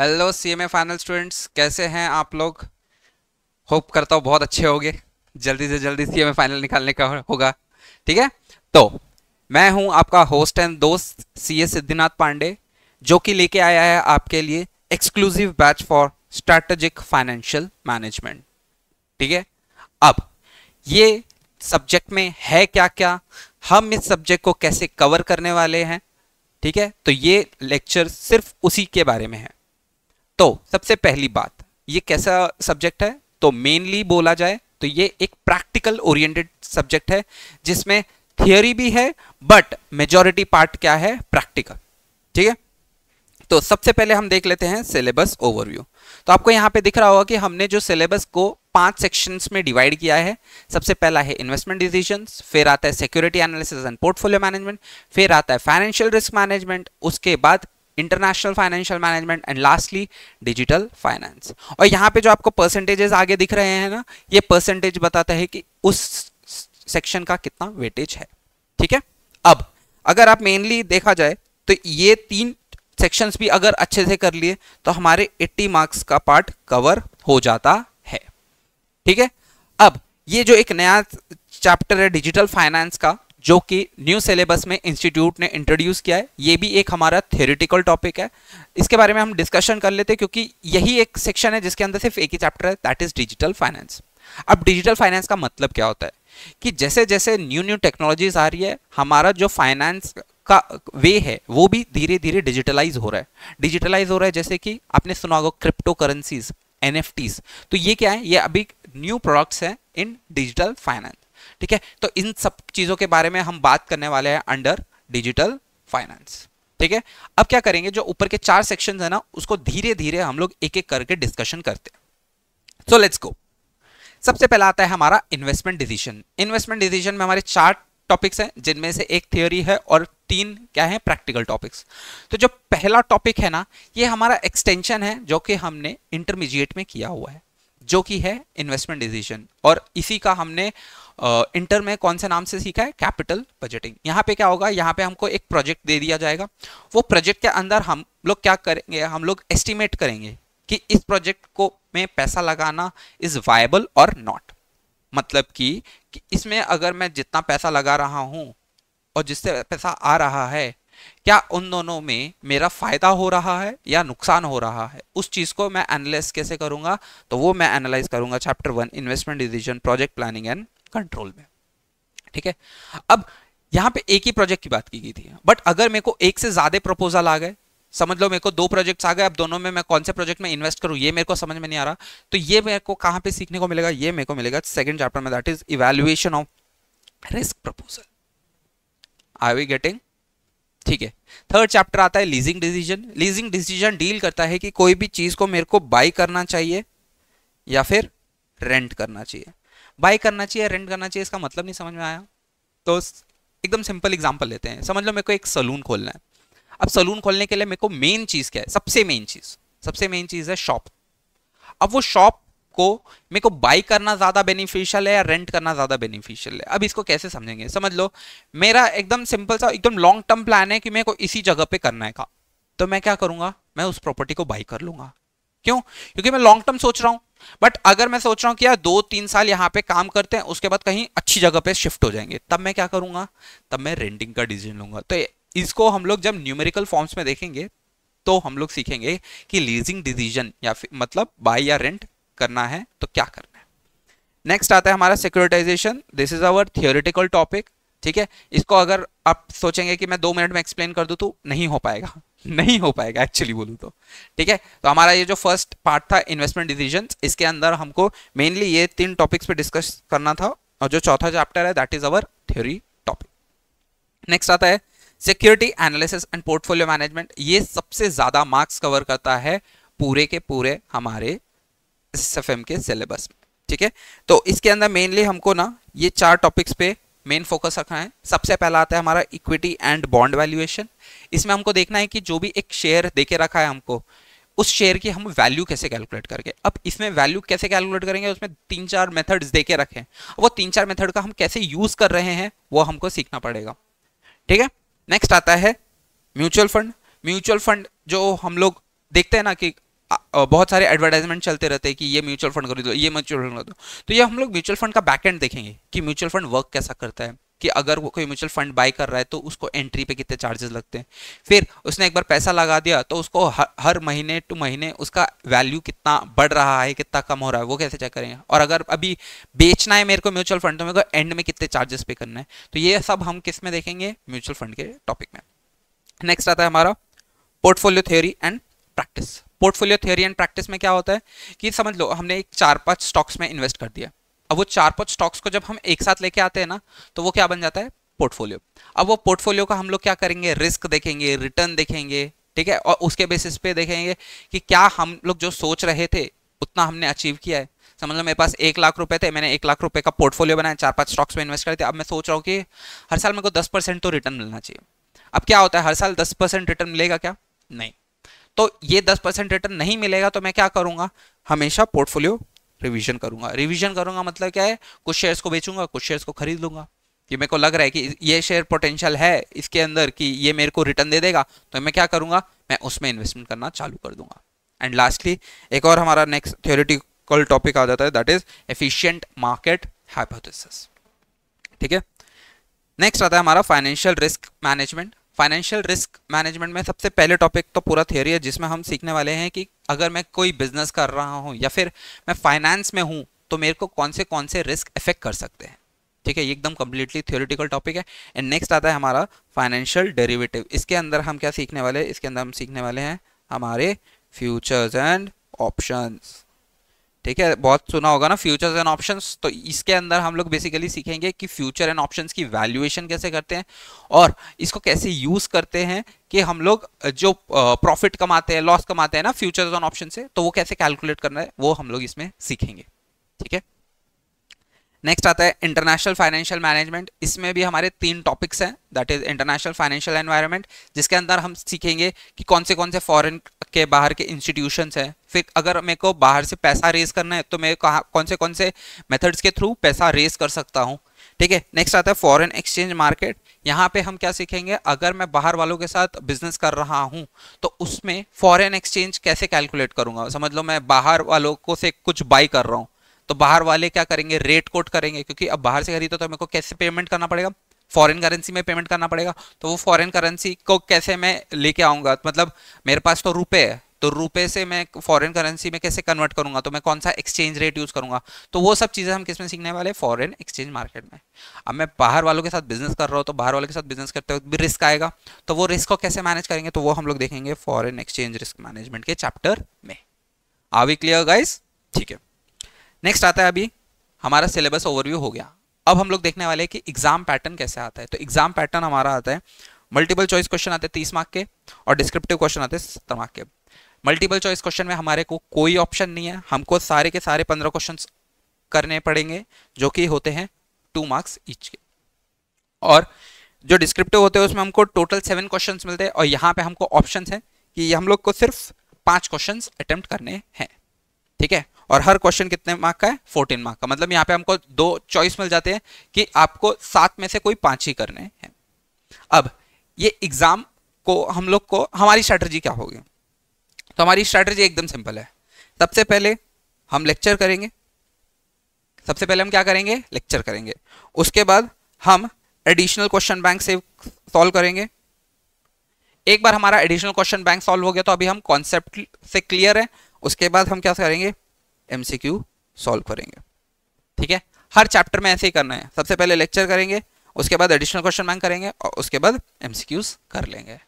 hello C M A final students कैसे हैं आप लोग होप करता हूँ बहुत अच्छे होंगे जल्दी से जल्दी सी एम ए फाइनल निकालने का होगा ठीक है तो मैं हूं आपका होस्ट एंड दोस्त सी ए सिद्धिनाथ पांडे जो कि लेके आया है आपके लिए exclusive batch for strategic financial management ठीक है अब ये सब्जेक्ट में है क्या क्या हम इस सब्जेक्ट को कैसे कवर करने वाले हैं ठीक है तो ये लेक्चर सिर्फ उसी के बारे में है तो सबसे पहली बात ये कैसा सब्जेक्ट है तो मेनली बोला जाए तो ये एक प्रैक्टिकल ओरिएंटेड सब्जेक्ट है जिसमें थियोरी भी है बट मेजोरिटी पार्ट क्या है प्रैक्टिकल ठीक है तो सबसे पहले हम देख लेते हैं सिलेबस ओवरव्यू तो आपको यहां पे दिख रहा होगा कि हमने जो सिलेबस को पांच सेक्शंस में डिवाइड किया है सबसे पहला है इन्वेस्टमेंट डिसीजंस फिर आता है security analysis and portfolio management फिर आता है फाइनेंशियल रिस्क मैनेजमेंट उसके बाद international financial management and lastly digital finance और यहाँ पे जो आपको परसेंटेजेस आगे दिख रहे हैं ना ये परसेंटेज बताता है कि उस सेक्शन का कितना वेटेज है ठीक है अब अगर आप मेनली देखा जाए तो ये तीन सेक्शंस भी अगर अच्छे से कर लिए तो हमारे 80 मार्क्स का पार्ट कवर हो जाता है ठीक है अब ये जो एक नया चैप्टर है डिजिटल फाइनेंस का जो कि न्यू सिलेबस में इंस्टीट्यूट ने इंट्रोड्यूस किया है ये भी एक हमारा थेरिटिकल टॉपिक है इसके बारे में हम डिस्कशन कर लेते हैं क्योंकि यही एक सेक्शन है जिसके अंदर सिर्फ एक ही चैप्टर है दैट इज डिजिटल फाइनेंस अब डिजिटल फाइनेंस का मतलब क्या होता है कि जैसे जैसे न्यू न्यू टेक्नोलॉजीज आ रही है हमारा जो फाइनेंस का वे है वो भी धीरे धीरे डिजिटलाइज हो रहा है डिजिटलाइज हो रहा है जैसे कि आपने सुना होगा क्रिप्टो करेंसीज एन तो ये क्या है ये अभी न्यू प्रोडक्ट्स हैं इन डिजिटल फाइनेंस ठीक है तो इन सब चीज़ों के बारे में हम बात करने वाले हैं अंडर डिजिटल फाइनेंस ठीक है अब क्या करेंगे जो ऊपर के चार सेक्शन है ना उसको धीरे धीरे हम लोग एक एक करके डिस्कशन करते हैं सो लेट्स गो सबसे पहला आता है हमारा इन्वेस्टमेंट डिसीजन इन्वेस्टमेंट डिसीजन में हमारे चार टॉपिक्स हैं जिनमें से एक थियोरी है और तीन क्या है प्रैक्टिकल टॉपिक्स तो जो पहला टॉपिक है ना ये हमारा एक्सटेंशन है जो कि हमने इंटरमीडिएट में किया हुआ है जो कि है इन्वेस्टमेंट डिसीजन और इसी का हमने इंटर में कौन से नाम से सीखा है कैपिटल बजटिंग यहाँ पे क्या होगा यहाँ पे हमको एक प्रोजेक्ट दे दिया जाएगा वो प्रोजेक्ट के अंदर हम लोग क्या करेंगे हम लोग एस्टिमेट करेंगे कि इस प्रोजेक्ट को में पैसा लगाना इज वायबल और नॉट मतलब कि, कि इसमें अगर मैं जितना पैसा लगा रहा हूँ और जिससे पैसा आ रहा है क्या उन दोनों में मेरा फायदा हो रहा है या नुकसान हो रहा है उस चीज को मैं एनालाइज कैसे करूंगा तो वो मैं एनालाइज करूंगा chapter one investment decision project planning and control में ठीक है अब यहां पे एक ही प्रोजेक्ट की बात की गई थी बट अगर मेरे को एक से ज्यादा प्रपोजल आ गए समझ लो मेरे को दो प्रोजेक्ट्स आ गए अब दोनों में मैं कौन से प्रोजेक्ट में इन्वेस्ट करूं ये मेरे को समझ में नहीं आ रहा तो ये मेरे को कहां पे सीखने को मिलेगा ये मेरे को मिलेगा सेकंड चैप्टर में that is evaluation of risk proposal I we getting ठीक है थर्ड चैप्टर आता है leasing decision leasing decision deal करता है कि कोई भी चीज़ को मेरे को बाई करना चाहिए या फिर रेंट करना चाहिए बाई करना चाहिए रेंट करना चाहिए इसका मतलब नहीं समझ में आया तो एकदम सिंपल एग्जाम्पल लेते हैं समझ लो मेरे को एक सलून खोलना है अब सलून खोलने के लिए मेरे को मेन चीज़ क्या है सबसे मेन चीज़ सबसे मेन चीज़ है शॉप अब वो शॉप को मेरे को बाई करना ज़्यादा बेनिफिशियल है या रेंट करना ज़्यादा बेनिफिशियल है अब इसको कैसे समझेंगे समझ लो मेरा एकदम सिंपल सा एकदम लॉन्ग टर्म प्लान है कि मेरे को इसी जगह पे करना है का तो मैं क्या करूँगा मैं उस प्रॉपर्टी को बाई कर लूँगा क्यों क्योंकि मैं लॉन्ग टर्म सोच रहा हूँ बट अगर मैं सोच रहा हूँ कि यार दो तीन साल यहाँ पे काम करते हैं उसके बाद कहीं अच्छी जगह पे शिफ्ट हो जाएंगे तब मैं क्या करूँगा तब मैं रेंटिंग का डिसीजन लूंगा तो इसको हम लोग जब न्यूमेरिकल फॉर्म्स में देखेंगे तो हम लोग सीखेंगे कि लीजिंग डिसीजन या फिर मतलब बाय या रेंट करना है तो क्या करना है नेक्स्ट आता है हमारा securitization this is our theoretical topic ठीक है इसको अगर आप सोचेंगे कि मैं दो मिनट में एक्सप्लेन कर दू तो नहीं हो पाएगा नहीं हो पाएगा एक्चुअली बोलू तो ठीक है तो हमारा ये जो फर्स्ट पार्ट था इन्वेस्टमेंट डिसीजन इसके अंदर हमको मेनली ये तीन टॉपिक्स पे डिस्कस करना था और जो चौथा चैप्टर है that is our theory topic next आता है security analysis and portfolio management ये सबसे ज़्यादा मार्क्स कवर करता है पूरे के पूरे हमारे एस के सिलेबस में ठीक है तो इसके अंदर मेनली हमको ना ये चार टॉपिक्स पे मेन फोकस रखना है सबसे पहला आता है हमारा इक्विटी एंड बॉन्ड वैल्यूएशन इसमें हमको देखना है कि जो भी एक शेयर देके रखा है हमको उस शेयर की हम वैल्यू कैसे कैलकुलेट करके अब इसमें वैल्यू कैसे कैलकुलेट करेंगे उसमें तीन चार मेथड्स देके रखे हैं वो तीन चार मेथड का हम कैसे यूज कर रहे हैं वो हमको सीखना पड़ेगा ठीक है नेक्स्ट आता है म्यूचुअल फंड म्यूचुअल फंड जो हम लोग देखते हैं ना कि बहुत सारे एडवर्टाइजमेंट चलते रहते हैं कि ये म्यूचुअल फंड खरीदो ये म्यूचुअल फंड खरीदो तो ये हम लोग म्यूचुअल फंड का बैकएंड देखेंगे कि म्यूचुअल फंड वर्क कैसा करता है कि अगर वो कोई म्यूचुअल फंड बाय कर रहा है तो उसको एंट्री पे कितने चार्जेस लगते हैं फिर उसने एक बार पैसा लगा दिया तो उसको हर, हर महीने टू महीने उसका वैल्यू कितना बढ़ रहा है कितना कम हो रहा है वो कैसे चेक करेंगे और अगर अभी बेचना है मेरे को म्यूचुअल फंड तो मेरे को एंड में कितने चार्जेस पे करना है तो ये सब हम किस में देखेंगे म्यूचुअल फंड के टॉपिक में नेक्स्ट आता है हमारा portfolio theory and practice portfolio theory and practice में क्या होता है कि समझ लो हमने एक चार पांच स्टॉक्स में इन्वेस्ट कर दिया अब वो चार पांच स्टॉक्स को जब हम एक साथ लेके आते हैं ना तो वो क्या बन जाता है पोर्टफोलियो अब वो पोर्टफोलियो का हम लोग क्या करेंगे रिस्क देखेंगे रिटर्न देखेंगे ठीक है और उसके बेसिस पे देखेंगे कि क्या हम लोग जो सोच रहे थे उतना हमने अचीव किया है समझ लो मेरे पास एक लाख रुपए थे मैंने एक लाख रुपए का पोर्टफोलियो बनाया चार पांच स्टॉक्स में इन्वेस्ट कर दिया अब मैं सोच रहा हूँ कि हर साल मेरे को दस परसेंट तो रिटर्न मिलना चाहिए अब क्या होता है हर साल दस परसेंट रिटर्न मिलेगा क्या नहीं तो ये दस परसेंट रिटर्न नहीं मिलेगा तो मैं क्या करूंगा हमेशा पोर्टफोलियो रिविजन करूंगा रिविजन करूंगा मतलब क्या है कुछ शेयर्स को बेचूंगा कुछ शेयर्स को खरीद लूंगा कि मेरे को लग रहा है कि ये शेयर पोटेंशियल है इसके अंदर कि ये मेरे को रिटर्न दे देगा तो मैं क्या करूंगा मैं उसमें इन्वेस्टमेंट करना चालू कर दूंगा एंड लास्टली एक और हमारा नेक्स्ट थियोरिटिकल टॉपिक आ जाता है that is efficient market hypothesis ठीक है नेक्स्ट आता है हमारा financial risk management financial risk management में सबसे पहले टॉपिक तो पूरा थियोरी है जिसमें हम सीखने वाले हैं कि अगर मैं कोई बिजनेस कर रहा हूँ या फिर मैं फाइनेंस में हूँ तो मेरे को कौन से कौन से रिस्क इफेक्ट कर सकते हैं ठीक है ये एकदम कम्प्लीटली थियोरिटिकल टॉपिक है एंड नेक्स्ट आता है हमारा फाइनेंशियल डेरिवेटिव इसके अंदर हम क्या सीखने वाले इसके अंदर हम सीखने वाले हैं हमारे फ्यूचर्स एंड ऑप्शंस ठीक है बहुत सुना होगा ना फ्यूचर्स एंड ऑप्शंस तो इसके अंदर हम लोग बेसिकली सीखेंगे कि फ्यूचर एंड ऑप्शंस की वैल्यूएशन कैसे करते हैं और इसको कैसे यूज करते हैं कि हम लोग जो प्रॉफिट कमाते हैं लॉस कमाते हैं ना फ्यूचर्स एंड ऑप्शन से तो वो कैसे कैलकुलेट करना है वो हम लोग इसमें सीखेंगे ठीक है नेक्स्ट आता है इंटरनेशनल फाइनेंशियल मैनेजमेंट इसमें भी हमारे तीन टॉपिक्स हैं that is international financial environment जिसके अंदर हम सीखेंगे कि कौन से कौन से फॉरेन के बाहर के इंस्टीट्यूशंस हैं फिर अगर मेरे को बाहर से पैसा रेज करना है तो मैं कहाँ कौन से कौन से मेथड्स के थ्रू पैसा रेज कर सकता हूँ ठीक है नेक्स्ट आता है फॉरेन एक्सचेंज मार्केट यहाँ पे हम क्या सीखेंगे अगर मैं बाहर वालों के साथ बिजनेस कर रहा हूँ तो उसमें फॉरेन एक्सचेंज कैसे कैलकुलेट करूँगा समझ लो मैं बाहर वालों को से कुछ बाई कर रहा हूँ तो बाहर वाले क्या करेंगे रेट कोट करेंगे क्योंकि अब बाहर से खरीदो तो मेरे को कैसे पेमेंट करना पड़ेगा फॉरेन करेंसी में पेमेंट करना पड़ेगा तो वो फॉरेन करेंसी को कैसे मैं लेके आऊँगा मतलब मेरे पास तो रुपए है तो रुपए से मैं फॉरेन करेंसी में कैसे कन्वर्ट करूंगा तो मैं कौन सा एक्सचेंज रेट यूज़ करूंगा तो वो सब चीज़ें हम किस में सीखने वाले फॉरेन एक्सचेंज मार्केट में अब मैं बाहर वालों के साथ बिजनेस कर रहा हूँ तो बाहर वालों के साथ बिजनेस करते हुए भी रिस्क आएगा तो वो रिस्क को कैसे मैनेज करेंगे तो वो हम लोग देखेंगे फॉरेन एक्सचेंज रिस्क मैनेजमेंट के चैप्टर में आवी क्लियर गाइज ठीक है नेक्स्ट आता है अभी हमारा सिलेबस ओवरव्यू हो गया अब हम लोग देखने वाले हैं कि एग्जाम पैटर्न कैसे आता है तो एग्जाम पैटर्न हमारा आता है मल्टीपल चॉइस क्वेश्चन आते हैं तीस मार्क के और डिस्क्रिप्टिव क्वेश्चन आते हैं सत्तर मार्क के मल्टीपल चॉइस क्वेश्चन में हमारे को कोई ऑप्शन नहीं है हमको सारे के सारे पंद्रह क्वेश्चन करने पड़ेंगे जो कि होते हैं टू मार्क्स ईच के और जो डिस्क्रिप्टिव होते हैं उसमें हमको टोटल सेवन क्वेश्चन मिलते हैं और यहाँ पे हमको ऑप्शन है कि हम लोग को सिर्फ पांच क्वेश्चन अटेम्प्ट करने हैं ठीक है और हर क्वेश्चन कितने मार्क का है फोर्टीन मार्क का मतलब यहाँ पे हमको दो चॉइस मिल जाते हैं कि आपको सात में से कोई पांच ही करने हैं अब ये एग्जाम को हम लोग को हमारी स्ट्रैटर्जी क्या होगी तो हमारी स्ट्रैटर्जी एकदम सिंपल है सबसे पहले हम लेक्चर करेंगे सबसे पहले हम क्या करेंगे लेक्चर करेंगे उसके बाद हम एडिशनल क्वेश्चन बैंक से सॉल्व करेंगे एक बार हमारा एडिशनल क्वेश्चन बैंक सॉल्व हो गया तो अभी हम कॉन्सेप्ट से क्लियर है उसके बाद हम क्या करेंगे एमसीक्यू सॉल्व करेंगे ठीक है हर चैप्टर में ऐसे ही करना है सबसे पहले लेक्चर करेंगे उसके बाद एडिशनल क्वेश्चन मैं करेंगे और उसके बाद एमसीक्यूज कर लेंगे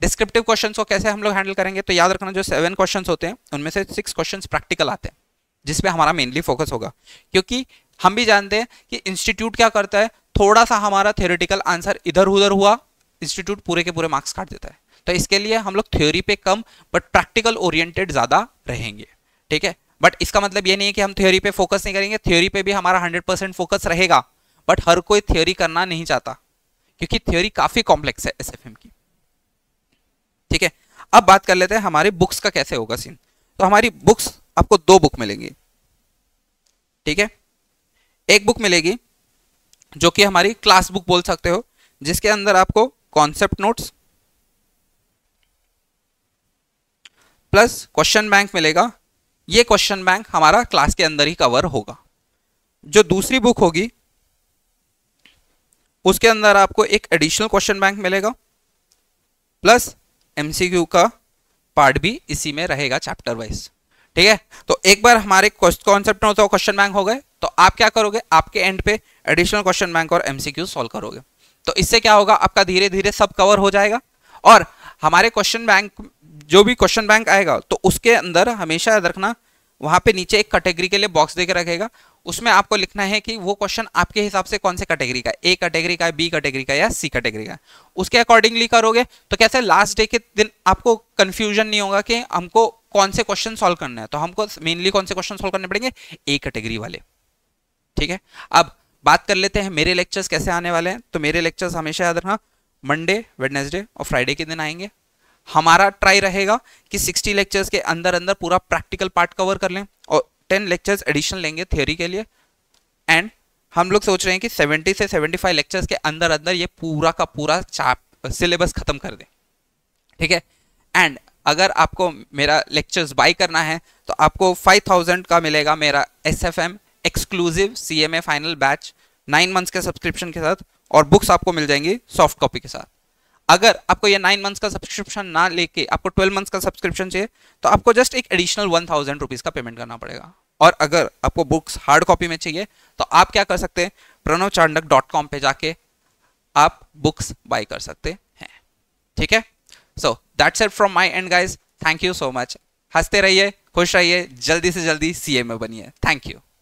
डिस्क्रिप्टिव क्वेश्चन को कैसे हम लोग हैंडल करेंगे तो याद रखना जो सेवन क्वेश्चन होते हैं उनमें से सिक्स क्वेश्चन प्रैक्टिकल आते हैं जिसपे हमारा मेनली फोकस होगा क्योंकि हम भी जानते हैं कि इंस्टीट्यूट क्या करता है थोड़ा सा हमारा थियोरिटिकल आंसर इधर उधर हुआ इंस्टीट्यूट पूरे के पूरे मार्क्स काट देता है तो इसके लिए हम लोग थ्योरी पे कम बट प्रैक्टिकल ओरिएंटेड ज़्यादा रहेंगे ठीक है बट इसका मतलब ये नहीं है कि हम थ्योरी पे फोकस नहीं करेंगे थ्योरी पे भी हमारा हंड्रेड परसेंट फोकस रहेगा बट हर कोई थ्योरी करना नहीं चाहता क्योंकि थ्योरी काफ़ी कॉम्प्लेक्स है एस की ठीक है अब बात कर लेते हैं हमारी बुक्स का कैसे होगा सीन तो हमारी बुक्स आपको दो बुक मिलेंगी ठीक है एक बुक मिलेगी जो कि हमारी क्लास बुक बोल सकते हो जिसके अंदर आपको concept notes plus question bank मिलेगा ये क्वेश्चन बैंक हमारा क्लास के अंदर ही कवर होगा जो दूसरी बुक होगी उसके अंदर आपको एक एडिशनल क्वेश्चन बैंक मिलेगा प्लस एमसीक्यू का पार्ट भी इसी में रहेगा चैप्टर वाइज ठीक है तो एक बार हमारे कॉन्सेप्ट होता है क्वेश्चन बैंक हो गए तो आप क्या करोगे आपके एंड पे एडिशनल क्वेश्चन बैंक और एमसीक्यू सॉल्व करोगे तो इससे क्या होगा आपका धीरे धीरे सब कवर हो जाएगा और हमारे क्वेश्चन बैंक जो भी क्वेश्चन बैंक आएगा तो उसके अंदर हमेशा याद रखना वहाँ पे नीचे एक कैटेगरी के लिए बॉक्स देकर रखेगा उसमें आपको लिखना है कि वो क्वेश्चन आपके हिसाब से कौन से कैटेगरी का ए कैटेगरी का बी कैटेगरी का या सी कैटेगरी का उसके अकॉर्डिंगली करोगे तो कैसे लास्ट डे के दिन आपको कन्फ्यूजन नहीं होगा कि हमको कौन से क्वेश्चन सॉल्व करना है तो हमको मेनली कौन से क्वेश्चन सॉल्व करने पड़ेंगे ए कैटेगरी वाले ठीक है अब बात कर लेते हैं मेरे लेक्चर्स कैसे आने वाले हैं तो मेरे लेक्चर्स हमेशा याद रखना मंडे वेडनेसडे और फ्राइडे के दिन आएंगे हमारा ट्राई रहेगा कि 60 लेक्चर्स के अंदर अंदर पूरा प्रैक्टिकल पार्ट कवर कर लें और 10 लेक्चर्स एडिशन लेंगे थ्योरी के लिए एंड हम लोग सोच रहे हैं कि 70 से 75 लेक्चर्स के अंदर अंदर ये पूरा का पूरा चाप सिलेबस ख़त्म कर दें ठीक है एंड अगर आपको मेरा लेक्चर्स बाई करना है तो आपको थाउजेंड का मिलेगा मेरा S F M exclusive C M A final batch nine months के सब्सक्रिप्शन के साथ और बुक्स आपको मिल जाएंगी सॉफ्ट कॉपी के साथ अगर आपको ये नाइन मंथ्स का सब्सक्रिप्शन ना लेके आपको ट्वेल्व मंथ्स का सब्सक्रिप्शन चाहिए तो आपको जस्ट एक एडिशनल वन थाउजेंड रुपीज़ का पेमेंट करना पड़ेगा और अगर आपको बुक्स हार्ड कॉपी में चाहिए तो आप क्या कर सकते हैं प्रणव चांडक डॉट कॉम पर जाके आप बुक्स बाई कर सकते हैं ठीक है so that's it from my end guys thank you so much हंसते रहिए खुश रहिए जल्दी से जल्दी सीए में बनिए थैंक यू